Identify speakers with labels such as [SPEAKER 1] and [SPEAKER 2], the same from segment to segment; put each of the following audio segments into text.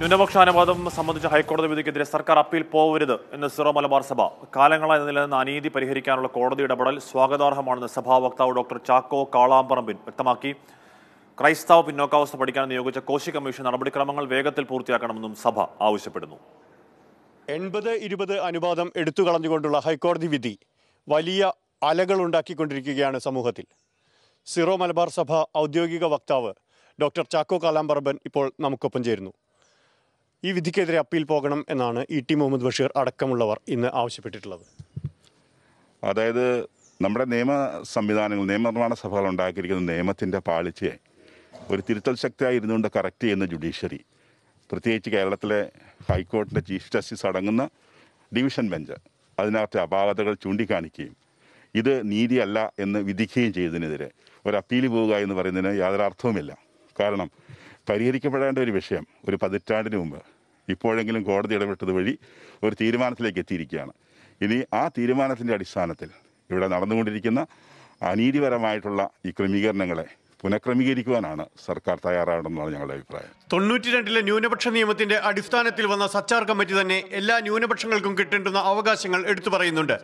[SPEAKER 1] ന്യൂനപക്ഷ അനുവാദം സംബന്ധിച്ച ഹൈക്കോടതി വിധിക്കെതിരെ സർക്കാർ അപ്പീൽ പോവരുത് എന്ന് സിറോ മലബാർ സഭ കാലങ്ങളായി നിലനിന്ന അനീതി പരിഹരിക്കാനുള്ള കോടതി ഇടപെടൽ സ്വാഗതാർഹമാണെന്ന് സഭാ വക്താവ് ഡോക്ടർ ചാക്കോ കാളാമ്പറമ്പിൻ വ്യക്തമാക്കി ക്രൈസ്തവ പിന്നോക്കാവസ്ഥ പഠിക്കാൻ നിയോഗിച്ച കോശി കമ്മീഷൻ നടപടിക്രമങ്ങൾ വേഗത്തിൽ പൂർത്തിയാക്കണമെന്നും സഭ ആവശ്യപ്പെടുന്നു എൺപത് ഇരുപത് അനുവാദം എടുത്തു കളഞ്ഞുകൊണ്ടുള്ള ഹൈക്കോടതി വിധി വലിയ അലകൾ ഉണ്ടാക്കിക്കൊണ്ടിരിക്കുകയാണ് സമൂഹത്തിൽ സിറോ മലബാർ സഭ ഔദ്യോഗിക വക്താവ് ഡോക്ടർ ചാക്കോ കാലാമ്പറമ്പൻ ഇപ്പോൾ നമുക്കൊപ്പം ചേരുന്നു ഈ വിധിക്കെതിരെ അപ്പീൽ പോകണം എന്നാണ് ഇ ടി മുഹമ്മദ് ബഷീർ അടക്കമുള്ളവർ ഇന്ന് ആവശ്യപ്പെട്ടിട്ടുള്ളത്
[SPEAKER 2] അതായത് നമ്മുടെ നിയമ സംവിധാനങ്ങൾ നിയമനിർമ്മാണ സഭകൾ ഉണ്ടാക്കിയിരിക്കുന്ന നിയമത്തിൻ്റെ പാളിച്ചയെ ഒരു തിരുത്തൽ ശക്തിയായി ഇരുന്നുകൊണ്ട് കറക്റ്റ് ചെയ്യുന്ന ജുഡീഷ്യറി പ്രത്യേകിച്ച് കേരളത്തിലെ ഹൈക്കോടതിൻ്റെ ചീഫ് ജസ്റ്റിസ് അടങ്ങുന്ന ഡിവിഷൻ ബെഞ്ച് അതിനകത്തെ അപാകതകൾ ചൂണ്ടിക്കാണിക്കുകയും ഇത് നീതിയല്ല എന്ന് വിധിക്കുകയും ചെയ്തതിനെതിരെ ഒരു അപ്പീൽ പോവുക എന്ന് പറയുന്നതിന് യാതൊരു അർത്ഥവുമില്ല കാരണം പരിഹരിക്കപ്പെടേണ്ട ഒരു വിഷയം ഒരു പതിറ്റാണ്ടിന് മുമ്പ് ഇപ്പോഴെങ്കിലും കോടതി ഇടപെട്ടത് വഴി ഒരു തീരുമാനത്തിലേക്ക് എത്തിയിരിക്കുകയാണ് ഇനി ആ തീരുമാനത്തിൻ്റെ അടിസ്ഥാനത്തിൽ ഇവിടെ നടന്നുകൊണ്ടിരിക്കുന്ന അനീതിപരമായിട്ടുള്ള ഈ ക്രമീകരണങ്ങളെ പുനഃക്രമീകരിക്കുവാനാണ് സർക്കാർ തയ്യാറാകണമെന്നാണ് ഞങ്ങളുടെ അഭിപ്രായം
[SPEAKER 1] തൊണ്ണൂറ്റി രണ്ടിലെ ന്യൂനപക്ഷ നിയമത്തിന്റെ അടിസ്ഥാനത്തിൽ വന്ന സച്ചാർ കമ്മിറ്റി തന്നെ എല്ലാ ന്യൂനപക്ഷങ്ങൾക്കും കിട്ടേണ്ടുന്ന അവകാശങ്ങൾ എടുത്തു പറയുന്നുണ്ട്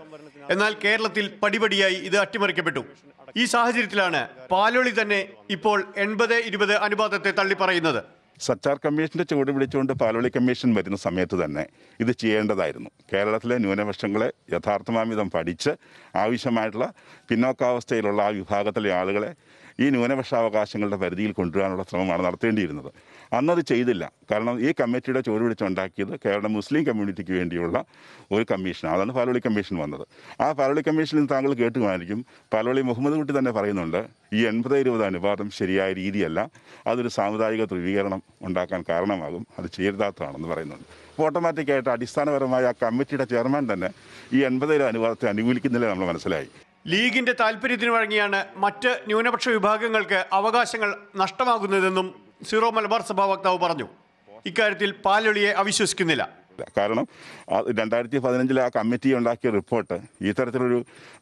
[SPEAKER 1] എന്നാൽ കേരളത്തിൽ പടിപടിയായി ഇത് അട്ടിമറിക്കപ്പെട്ടു ഈ സാഹചര്യത്തിലാണ് പാലോളി തന്നെ ഇപ്പോൾ എൺപത് ഇരുപത് അനുപാതത്തെ തള്ളിപ്പറയുന്നത്
[SPEAKER 2] സർച്ചാർ കമ്മീഷന്റെ ചുവട് പിടിച്ചുകൊണ്ട് പാലോളി കമ്മീഷൻ വരുന്ന സമയത്ത് തന്നെ ഇത് ചെയ്യേണ്ടതായിരുന്നു കേരളത്തിലെ ന്യൂനപക്ഷങ്ങളെ യഥാർത്ഥമാമിതം പഠിച്ച് ആവശ്യമായിട്ടുള്ള പിന്നോക്കാവസ്ഥയിലുള്ള ആ വിഭാഗത്തിലെ ആളുകളെ ഈ ന്യൂനപക്ഷാവകാശങ്ങളുടെ പരിധിയിൽ കൊണ്ടുവരാനുള്ള ശ്രമമാണ് നടത്തേണ്ടിയിരുന്നത് അന്നത് ചെയ്തില്ല കാരണം ഈ കമ്മിറ്റിയുടെ ചോറ് പിടിച്ചുണ്ടാക്കിയത് കേരള മുസ്ലിം കമ്മ്യൂണിറ്റിക്ക് വേണ്ടിയുള്ള ഒരു കമ്മീഷൻ അതാണ് പാലോളി കമ്മീഷൻ വന്നത് ആ പാലോളി കമ്മീഷനിൽ താങ്കൾ കേട്ടുമായിരിക്കും പാലോളി മുഹമ്മദ് കുട്ടി തന്നെ പറയുന്നുണ്ട് ഈ എൺപത് ഇരുപത് അനുപാതം ശരിയായ രീതിയല്ല അതൊരു സാമുദായിക ധ്രുവീകരണം ഉണ്ടാക്കാൻ കാരണമാകും അത് ചെയ്യരുതാത്തതാണെന്ന് പറയുന്നുണ്ട് ഓട്ടോമാറ്റിക്കായിട്ട് അടിസ്ഥാനപരമായ ആ കമ്മിറ്റിയുടെ ചെയർമാൻ തന്നെ ഈ എൺപത് അനുപാതത്തെ അനുകൂലിക്കുന്നില്ല നമ്മൾ മനസ്സിലായി
[SPEAKER 1] ലീഗിന്റെ താല്പര്യത്തിന് വഴങ്ങിയാണ് മറ്റ് ന്യൂനപക്ഷ വിഭാഗങ്ങൾക്ക് അവകാശങ്ങൾ നഷ്ടമാകുന്നതെന്നും സീറോ മലബാർ സഭാ വക്താവ് പറഞ്ഞു ഇക്കാര്യത്തിൽ
[SPEAKER 2] പാലൊളിയെ അവിശ്വസിക്കുന്നില്ല കാരണം രണ്ടായിരത്തി പതിനഞ്ചിൽ ആ കമ്മിറ്റി ഉണ്ടാക്കിയ റിപ്പോർട്ട് ഇത്തരത്തിലൊരു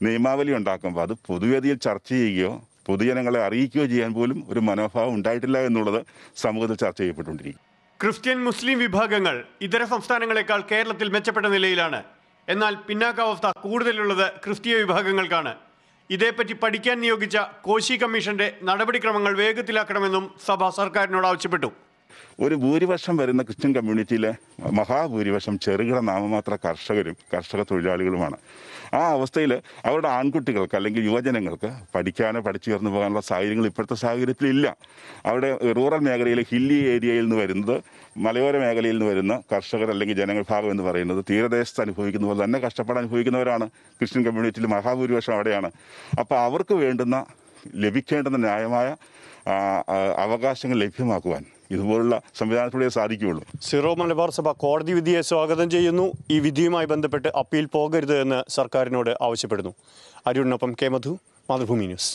[SPEAKER 2] നിയമാവലി ഉണ്ടാക്കുമ്പോൾ അത് പൊതുവേദിയിൽ ചർച്ച ചെയ്യുകയോ പൊതുജനങ്ങളെ അറിയിക്കുകയോ ചെയ്യാൻ പോലും ഒരു മനോഭാവം ഉണ്ടായിട്ടില്ല എന്നുള്ളത് സമൂഹത്തിൽ ചർച്ച ചെയ്യപ്പെട്ടുകൊണ്ടിരിക്കും
[SPEAKER 1] ക്രിസ്ത്യൻ മുസ്ലിം വിഭാഗങ്ങൾ ഇതര സംസ്ഥാനങ്ങളെക്കാൾ കേരളത്തിൽ മെച്ചപ്പെട്ട നിലയിലാണ് എന്നാൽ പിന്നാക്കാവസ്ഥ കൂടുതലുള്ളത് ക്രിസ്തീയ വിഭാഗങ്ങൾക്കാണ് ഇതേപ്പറ്റി പഠിക്കാൻ നിയോഗിച്ച കോശി കമ്മീഷന്റെ നടപടിക്രമങ്ങൾ വേഗത്തിലാക്കണമെന്നും സഭ സർക്കാരിനോട് ആവശ്യപ്പെട്ടു
[SPEAKER 2] ഒരു ഭൂരിപക്ഷം വരുന്ന ക്രിസ്ത്യൻ കമ്മ്യൂണിറ്റിയിലെ മഹാഭൂരിപക്ഷം ചെറുകിട നാമമാത്ര കർഷകരും കർഷക തൊഴിലാളികളുമാണ് ആ അവസ്ഥയിൽ അവരുടെ ആൺകുട്ടികൾക്ക് അല്ലെങ്കിൽ യുവജനങ്ങൾക്ക് പഠിക്കാനോ പഠിച്ചുയർന്നു പോകാനുള്ള സാഹചര്യങ്ങൾ ഇപ്പോഴത്തെ സാഹചര്യത്തിലില്ല അവിടെ റൂറൽ മേഖലയിലെ ഹില്ലി ഏരിയയിൽ നിന്ന് വരുന്നത് മലയോര മേഖലയിൽ നിന്ന് വരുന്ന കർഷകർ അല്ലെങ്കിൽ ജനങ്ങൾ ഭാഗം എന്ന് പറയുന്നത് തീരദേശത്ത് അനുഭവിക്കുന്ന പോലെ തന്നെ കഷ്ടപ്പാട് അനുഭവിക്കുന്നവരാണ് ക്രിസ്ത്യൻ കമ്മ്യൂണിറ്റിയിൽ മഹാഭൂരിപക്ഷം അവിടെയാണ് അപ്പോൾ അവർക്ക് വേണ്ടുന്ന ലഭിക്കേണ്ടുന്ന ന്യായമായ അവകാശങ്ങൾ ലഭ്യമാക്കുവാൻ ഇതുപോലുള്ള സംവിധാനത്തിലൂടെ സാധിക്കുകയുള്ളൂ
[SPEAKER 1] സിറോ മലബാർ സഭ കോടതി വിധിയെ സ്വാഗതം ചെയ്യുന്നു ഈ വിധിയുമായി ബന്ധപ്പെട്ട് അപ്പീൽ പോകരുത് എന്ന് സർക്കാരിനോട് ആവശ്യപ്പെടുന്നു അരുണിനൊപ്പം കെ മധു മാതൃഭൂമി ന്യൂസ്